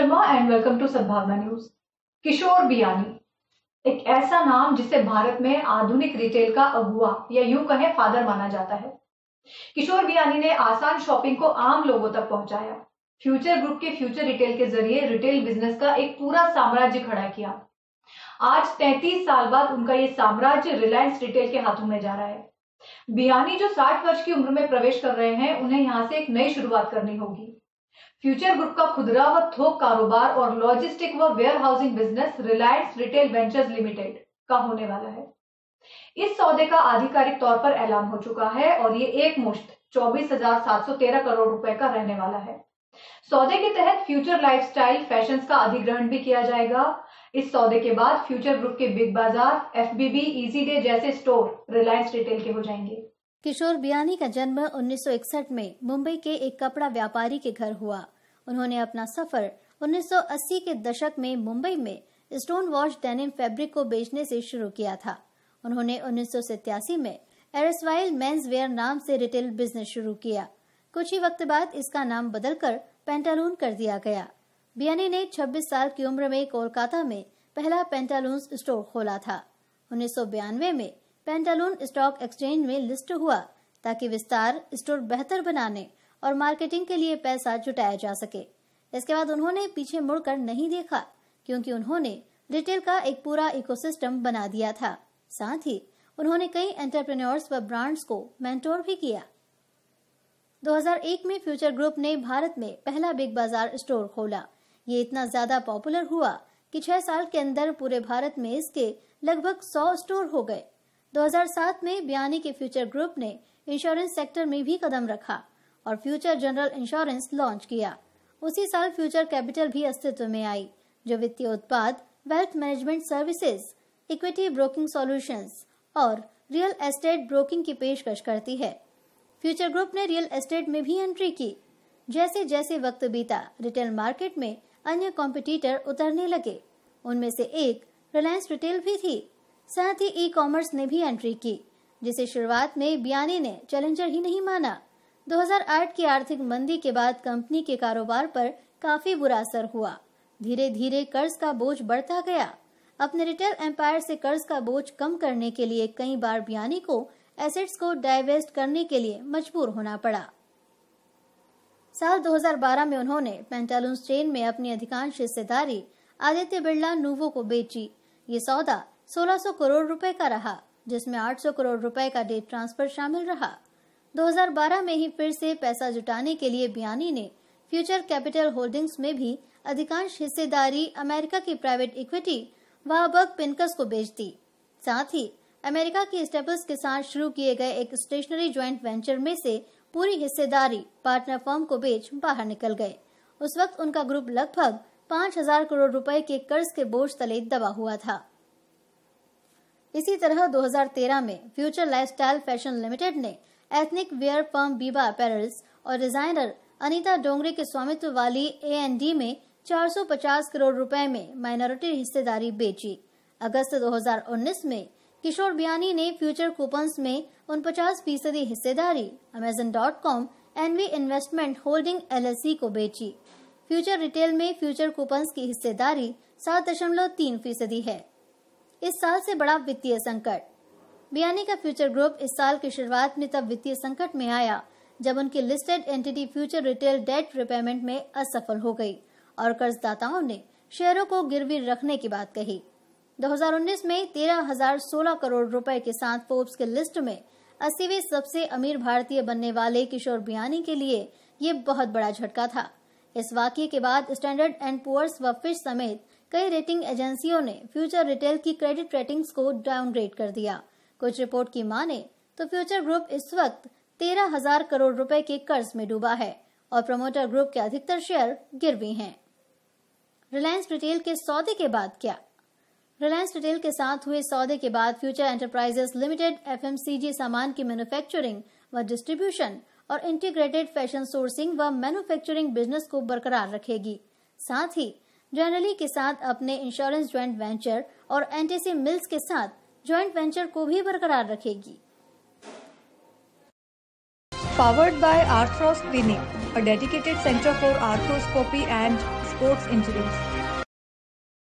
Sharma and welcome to Sadbhavna News Kishore Biyani एक ऐसा नाम जिसे भारत में आधुनिक रिटेल का अगुआ या यूं कहें फादर माना जाता है किशोर बियानी ने आसान शॉपिंग को आम लोगों तक पहुंचाया फ्यूचर ग्रुप के फ्यूचर रिटेल के जरिए रिटेल बिजनेस का एक पूरा साम्राज्य खड़ा किया आज 33 साल बाद उनका यह साम्राज्य रिलायंस रिटेल के हाथों में जा रहा है बियानी जो 60 वर्ष की उम्र में प्रवेश कर रहे हैं उन्हें यहां से एक नई शुरुआत करनी होगी फ्यूचर ग्रुप का खुदरा व थोक कारोबार और लॉजिस्टिक व warehousing business Reliance Retail Ventures Limited का होने वाला है इस सौदे का आधिकारिक तौर पर ऐलान हो चुका है और ये एक मुश्त चौबीस हजार सात सौ तेरह करोड़ रुपए का रहने वाला है सौदे के तहत फ्यूचर लाइफस्टाइल फैशंस का अधिग्रहण भी किया जाएगा इस सौदे के बाद फ्यूचर ग्रुप के Big Bazaar FBB Easyday जैसे स्टोर रिलायंस रिटेल के हो जाएंगे किशोर बियानी का जन्म 1961 में मुंबई के एक कपड़ा व्यापारी के घर हुआ उन्होंने अपना सफर 1980 के दशक में मुंबई में स्टोन वॉश डेनिम फैब्रिक को बेचने से शुरू किया था उन्होंने उन्नीस में एरसवाइल मेंस वेयर नाम से रिटेल बिजनेस शुरू किया कुछ ही वक्त बाद इसका नाम बदलकर पेंटालून कर दिया गया बियानी ने 26 साल की उम्र में कोलकाता में पहला पेंटालून स्टोर खोला था उन्नीस में पेंटालून स्टॉक एक्सचेंज में लिस्ट हुआ ताकि विस्तार स्टोर बेहतर बनाने और मार्केटिंग के लिए पैसा जुटाया जा सके इसके बाद उन्होंने पीछे मुड़कर नहीं देखा क्योंकि उन्होंने रिटेल का एक पूरा इकोसिस्टम बना दिया था साथ ही उन्होंने कई एंटरप्रेन्योर्स व ब्रांड्स को मेंटोर भी किया 2001 में फ्यूचर ग्रुप ने भारत में पहला बिग बाजार स्टोर खोला ये इतना ज्यादा पॉपुलर हुआ कि छह साल के अंदर पूरे भारत में इसके लगभग सौ स्टोर हो गए 2007 में बयानी के फ्यूचर ग्रुप ने इंश्योरेंस सेक्टर में भी कदम रखा और फ्यूचर जनरल इंश्योरेंस लॉन्च किया उसी साल फ्यूचर कैपिटल भी अस्तित्व में आई जो वित्तीय उत्पाद wealth management services equity broking solutions और रियल एस्टेट ब्रोकिंग की पेशकश करती है फ्यूचर ग्रुप ने रियल एस्टेट में भी एंट्री की जैसे जैसे वक्त बीता रिटेल मार्केट में अन्य कॉम्पिटिटर उतरने लगे उनमें से एक रिलायंस रिटेल भी थी साथ ही ई कॉमर्स ने भी एंट्री की जिसे शुरुआत में बियानी ने चैलेंजर ही नहीं माना 2008 की आर्थिक मंदी के बाद कंपनी के कारोबार पर काफी बुरा असर हुआ धीरे धीरे कर्ज का बोझ बढ़ता गया अपने रिटेल एम्पायर से कर्ज का बोझ कम करने के लिए कई बार बियानी को एसेट्स को डाइवेस्ट करने के लिए मजबूर होना पड़ा साल 2012 में उन्होंने पेंटालून चेन में अपनी अधिकांश हिस्सेदारी आदित्य बिरला नूवो को बेची ये सौदा 1600 करोड़ रुपए का रहा जिसमें 800 करोड़ रुपए का डेट ट्रांसफर शामिल रहा 2012 में ही फिर से पैसा जुटाने के लिए बियानी ने फ्यूचर कैपिटल होल्डिंग्स में भी अधिकांश हिस्सेदारी अमेरिका की प्राइवेट इक्विटी वाहबर्ग पिनकस को बेच दी साथ ही अमेरिका की स्टेपल्स के साथ शुरू किए गए एक स्टेशनरी ज्वाइंट वेंचर में से पूरी हिस्सेदारी पार्टनर फर्म को बेच बाहर निकल गए उस वक्त उनका ग्रुप लगभग पाँच हजार करोड़ रुपए के कर्ज के बोझ तले दबा हुआ था इसी तरह 2013 में फ्यूचर लाइफस्टाइल फैशन लिमिटेड ने ethnic wear firm Biba Apparels और डिजाइनर अनीता डोंगरे के स्वामित्व वाली ए में 450 करोड़ रुपए में माइनॉरिटी हिस्सेदारी बेची अगस्त 2019 में किशोर बियानी ने फ्यूचर कूपन्स में उनपचास फीसदी हिस्सेदारी Amazon dot com NV Investment Holding L को बेची फ्यूचर रिटेल में फ्यूचर कूपन्स की हिस्सेदारी सात दशमलव तीन फीसदी है इस साल से बड़ा वित्तीय संकट बियानी का फ्यूचर ग्रुप इस साल की शुरुआत में तब वित्तीय संकट में आया जब उनकी listed entity Future Retail debt repayment में असफल हो गई और कर्जदाताओं ने शेयरों को गिरवी रखने की बात कही 2019 में 13,016 करोड़ रुपए के साथ फोर्ब्स के लिस्ट में अस्सीवे सबसे अमीर भारतीय बनने वाले किशोर बियानी के लिए ये बहुत बड़ा झटका था इस वाक्य के बाद स्टैंडर्ड एंड पुअर्स व फिश समेत कई रेटिंग एजेंसियों ने फ्यूचर रिटेल की क्रेडिट रेटिंग्स को डाउनग्रेड कर दिया कुछ रिपोर्ट की माने तो फ्यूचर ग्रुप इस वक्त तेरह हजार करोड़ रुपए के कर्ज में डूबा है और प्रमोटर ग्रुप के अधिकतर शेयर भी हैं। रिलायंस रिटेल के सौदे के बाद क्या रिलायंस रिटेल के साथ हुए सौदे के बाद फ्यूचर एंटरप्राइजेस लिमिटेड एफ सामान की मैन्युफैक्चरिंग व डिस्ट्रीब्यूशन और इंटीग्रेटेड फैशन सोर्सिंग व मैन्युफैक्चरिंग बिजनेस को बरकरार रखेगी साथ ही जनरली के साथ अपने इंश्योरेंस ज्वाइंट वेंचर और एनटीसी मिल्स के साथ ज्वाइंट वेंचर को भी बरकरार रखेगी powered by Arthros clinic a dedicated centre for arthroscopy and sports injuries